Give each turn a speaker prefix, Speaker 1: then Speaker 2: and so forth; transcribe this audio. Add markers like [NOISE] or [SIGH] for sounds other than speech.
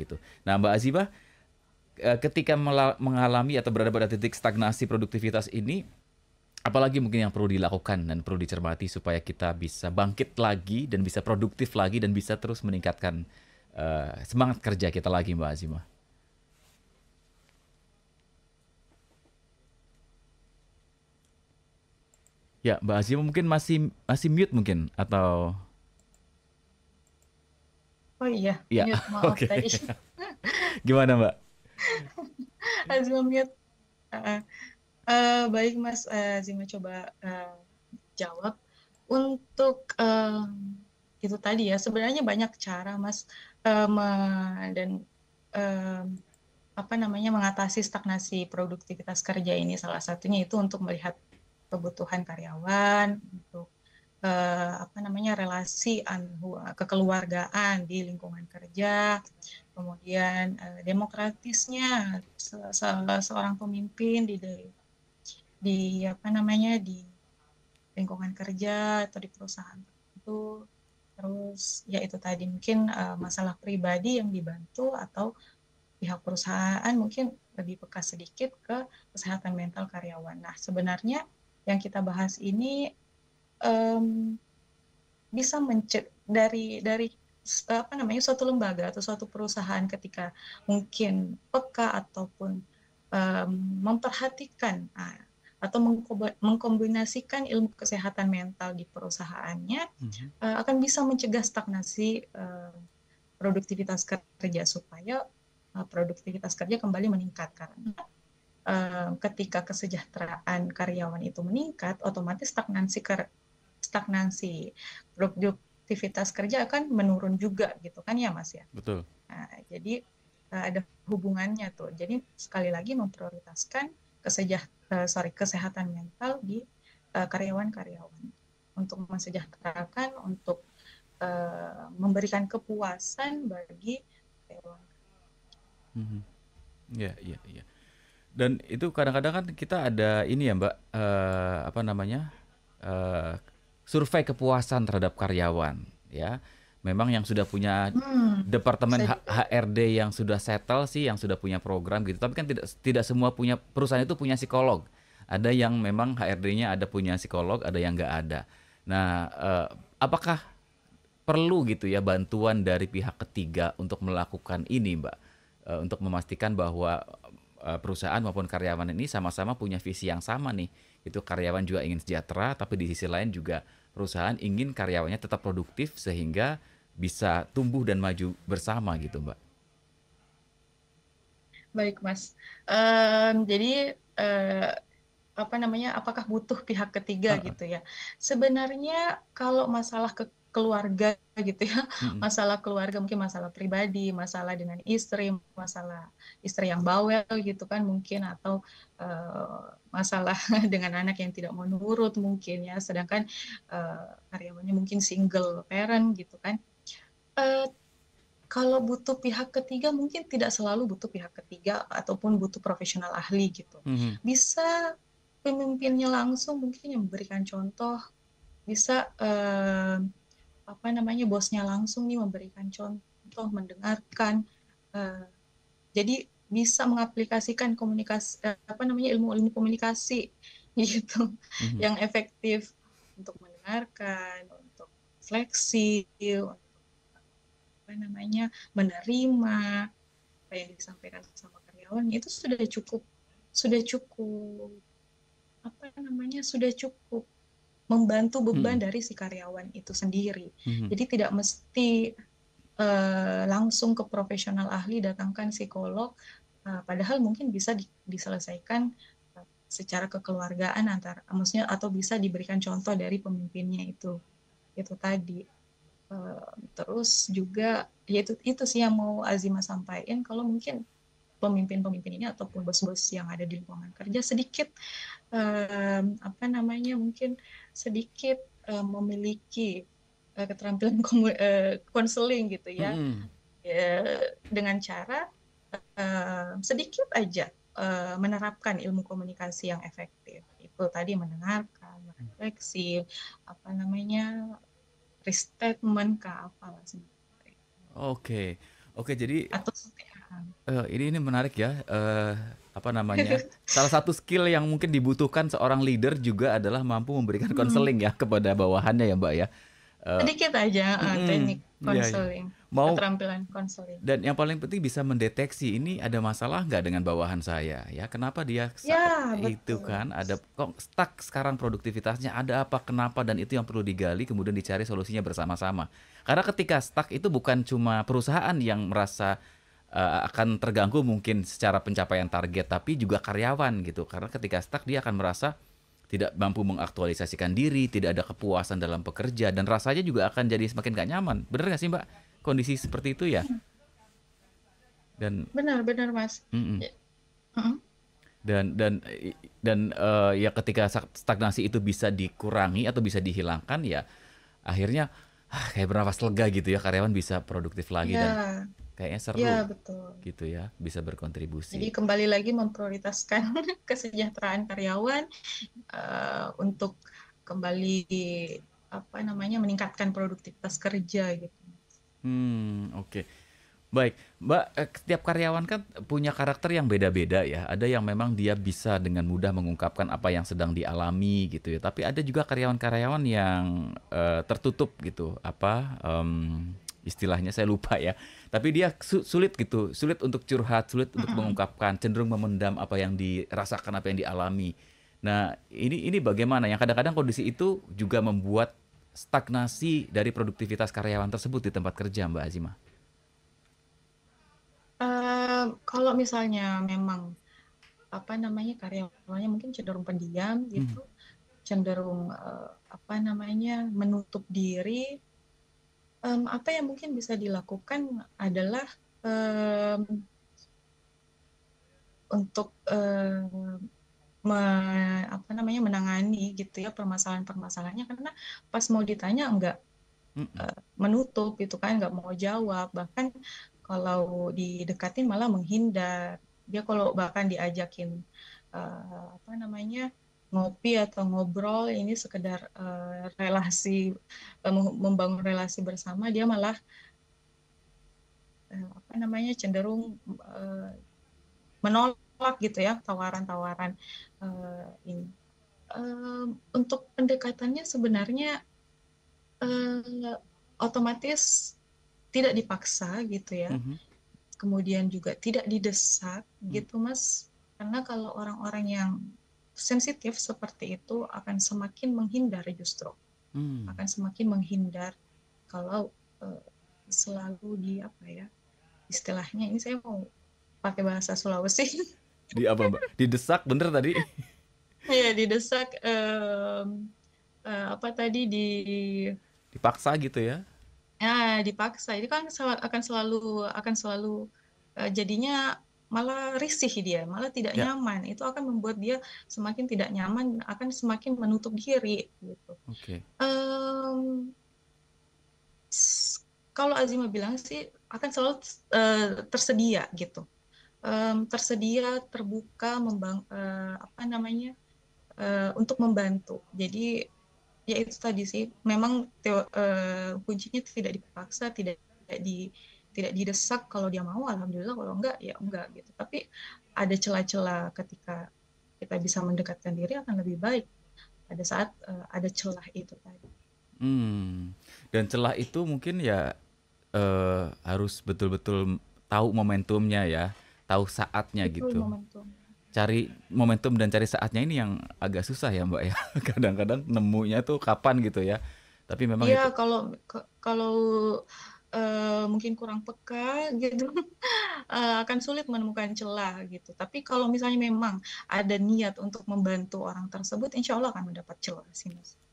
Speaker 1: gitu. Nah, Mbak Azibah, eh, ketika mengalami atau berada pada titik stagnasi produktivitas ini, apalagi mungkin yang perlu dilakukan dan perlu dicermati supaya kita bisa bangkit lagi dan bisa produktif lagi dan bisa terus meningkatkan uh, semangat kerja kita lagi, Mbak Azimah. Ya, Mbak Azima mungkin masih masih mute mungkin atau
Speaker 2: Oh iya, ya. mute [LAUGHS] maaf okay. tadi. [LAUGHS] Gimana Mbak? [LAUGHS] Azima mute. Uh, uh, baik Mas eh, Azima uh, coba uh, jawab. Untuk uh, itu tadi ya, sebenarnya banyak cara Mas uh, dan uh, apa namanya mengatasi stagnasi produktivitas kerja ini salah satunya itu untuk melihat kebutuhan karyawan, untuk eh, apa namanya relasi kekeluargaan di lingkungan kerja, kemudian eh, demokratisnya se se seorang pemimpin di di apa namanya di lingkungan kerja atau di perusahaan itu terus ya itu tadi mungkin uh, masalah pribadi yang dibantu atau pihak perusahaan mungkin lebih peka sedikit ke kesehatan mental karyawan. Nah sebenarnya yang kita bahas ini um, bisa mencet dari dari eh, apa namanya suatu lembaga atau suatu perusahaan ketika mungkin peka ataupun um, memperhatikan ah, atau mengkombinasikan ilmu kesehatan mental di perusahaannya mm-hmm. akan bisa mencegah stagnasi uh, produktivitas kerja supaya produktivitas kerja kembali meningkat karena Eh, ketika kesejahteraan karyawan itu meningkat, otomatis stagnansi ker, stagnansi produktivitas kerja akan menurun juga gitu kan ya Mas ya. Betul. Nah, jadi eh, ada hubungannya tuh. Jadi sekali lagi memprioritaskan kesejahteraan eh, sorry kesehatan mental di karyawan-karyawan untuk mensejahterakan, untuk memberikan kepuasan bagi karyawan.
Speaker 1: Mm -hmm. Ya, ya, ya. Dan itu kadang-kadang kan kita ada ini ya Mbak, uh, apa namanya uh, survei kepuasan terhadap karyawan, ya. Memang yang sudah punya hmm, departemen HRD yang sudah settle sih, yang sudah punya program gitu. Tapi kan tidak tidak semua punya perusahaan itu punya psikolog. Ada yang memang HRD-nya ada punya psikolog, ada yang nggak ada. Nah, uh, apakah perlu gitu ya bantuan dari pihak ketiga untuk melakukan ini, Mbak? untuk memastikan bahwa Eh, perusahaan maupun karyawan ini sama-sama punya visi yang sama nih. Itu karyawan juga ingin sejahtera, tapi di sisi lain juga perusahaan ingin karyawannya tetap produktif sehingga bisa tumbuh dan maju bersama gitu, Mbak.
Speaker 2: Baik, Mas. Um, jadi uh, apa namanya? Apakah butuh pihak ketiga uh -uh. gitu ya? Sebenarnya kalau masalah ke keluarga gitu ya masalah keluarga mungkin masalah pribadi masalah dengan istri masalah istri yang bawel gitu kan mungkin atau uh, masalah [LAUGHS] dengan anak yang tidak mau nurut mungkin ya sedangkan uh, karyawannya mungkin single parent gitu kan uh, kalau butuh pihak ketiga mungkin tidak selalu butuh pihak ketiga ataupun butuh profesional ahli gitu hmm. bisa pemimpinnya langsung mungkin yang memberikan contoh bisa uh, apa namanya bosnya langsung nih memberikan contoh, mendengarkan. Uh, jadi bisa mengaplikasikan komunikasi eh, apa namanya ilmu-ilmu komunikasi [LAUGHS] gitu mm-hmm. yang efektif untuk mendengarkan, untuk fleksi, untuk apa namanya menerima apa yang disampaikan sama karyawan itu sudah cukup sudah cukup apa namanya sudah cukup membantu beban hmm. dari si karyawan itu sendiri. Hmm. Jadi tidak mesti uh, langsung ke profesional ahli datangkan psikolog, uh, padahal mungkin bisa di, diselesaikan uh, secara kekeluargaan antar, maksudnya atau bisa diberikan contoh dari pemimpinnya itu, itu tadi. Uh, terus juga yaitu itu sih yang mau Azima sampaikan kalau mungkin pemimpin-pemimpin ini ataupun bos-bos yang ada di lingkungan kerja sedikit um, apa namanya mungkin sedikit um, memiliki uh, keterampilan [LAUGHS] eh, konseling uh, gitu ya hmm. uh, dengan cara uh, sedikit aja uh, menerapkan ilmu komunikasi yang efektif itu tadi mendengarkan refleksi apa namanya restatement ke apa sebenarnya.
Speaker 1: Oke. Okay. Oke, jadi atau Uh, ini ini menarik ya. Uh, apa namanya? [LAUGHS] salah satu skill yang mungkin dibutuhkan seorang leader juga adalah mampu memberikan hmm. konseling hmm. ya kepada bawahannya ya, Mbak ya. Uh, Sedikit
Speaker 2: aja uh, teknik konseling. Iya, iya. Mau keterampilan konseling. Dan
Speaker 1: yang paling penting bisa mendeteksi ini ada masalah nggak dengan bawahan saya ya. Kenapa dia ya, itu kan ada kok stuck sekarang produktivitasnya ada apa kenapa dan itu yang perlu digali kemudian dicari solusinya bersama-sama. Karena ketika stuck itu bukan cuma perusahaan yang merasa uh, akan terganggu mungkin secara pencapaian target tapi juga karyawan gitu karena ketika stuck dia akan merasa tidak mampu mengaktualisasikan diri tidak ada kepuasan dalam pekerja dan rasanya juga akan jadi semakin gak nyaman Benar nggak sih mbak kondisi seperti itu ya dan
Speaker 2: benar-benar mas mm -mm.
Speaker 1: dan dan dan uh, ya ketika stagnasi itu bisa dikurangi atau bisa dihilangkan ya akhirnya ah, kayak bernafas lega gitu ya karyawan bisa produktif lagi ya. dan kayaknya seru ya, betul. gitu ya bisa berkontribusi jadi
Speaker 2: kembali lagi memprioritaskan [LAUGHS] kesejahteraan karyawan uh, untuk kembali apa namanya meningkatkan produktivitas kerja gitu
Speaker 1: hmm oke okay. Baik, Mbak, eh, setiap karyawan kan punya karakter yang beda-beda ya. Ada yang memang dia bisa dengan mudah mengungkapkan apa yang sedang dialami gitu ya. Tapi ada juga karyawan-karyawan yang uh, tertutup gitu, apa um, istilahnya saya lupa ya tapi dia su sulit gitu sulit untuk curhat sulit untuk mengungkapkan cenderung memendam apa yang dirasakan apa yang dialami nah ini ini bagaimana yang kadang-kadang kondisi itu juga membuat stagnasi dari produktivitas karyawan tersebut di tempat kerja Mbak Azima
Speaker 2: uh, kalau misalnya memang apa namanya karyawannya mungkin cenderung pendiam gitu hmm. cenderung uh, apa namanya menutup diri um, apa yang mungkin bisa dilakukan adalah um, untuk um, me, apa namanya menangani gitu ya permasalahan-permasalahannya karena pas mau ditanya enggak eh, menutup gitu kan nggak mau jawab bahkan kalau didekatin malah menghindar dia kalau bahkan diajakin uh, apa namanya ngopi atau ngobrol ini sekedar uh, relasi uh, membangun relasi bersama dia malah uh, apa namanya cenderung uh, menolak gitu ya tawaran-tawaran uh, ini uh, untuk pendekatannya sebenarnya uh, otomatis tidak dipaksa gitu ya mm -hmm. kemudian juga tidak didesak mm -hmm. gitu mas karena kalau orang-orang yang sensitif seperti itu akan semakin menghindar justru hmm. akan semakin menghindar kalau uh, selalu di apa ya istilahnya ini saya mau pakai bahasa Sulawesi [LAUGHS]
Speaker 1: di apa mbak didesak bener tadi [LAUGHS]
Speaker 2: Iya didesak um, uh, apa tadi di
Speaker 1: dipaksa gitu ya
Speaker 2: ya dipaksa ini kan akan selalu akan selalu uh, jadinya malah risih dia, malah tidak ya. nyaman. Itu akan membuat dia semakin tidak nyaman, akan semakin menutup diri
Speaker 1: gitu. Okay.
Speaker 2: Um, kalau Azima bilang sih akan selalu uh, tersedia gitu, um, tersedia, terbuka, membang uh, apa namanya uh, untuk membantu. Jadi ya itu tadi sih, memang uh, kuncinya tidak dipaksa, tidak di tidak didesak kalau dia mau alhamdulillah kalau enggak ya enggak gitu tapi ada celah-celah ketika kita bisa mendekatkan diri akan lebih baik pada saat uh, ada celah itu tadi
Speaker 1: hmm. dan celah itu mungkin ya uh, harus betul-betul tahu momentumnya ya tahu saatnya Betul gitu momentum. cari momentum dan cari saatnya ini yang agak susah ya mbak ya [LAUGHS] kadang-kadang nemunya tuh kapan gitu ya tapi memang iya itu...
Speaker 2: kalau kalau uh, mungkin kurang peka [LAUGHS] gitu uh, akan sulit menemukan celah gitu tapi kalau misalnya memang ada niat untuk membantu orang tersebut insya Allah akan mendapat celah sih mas.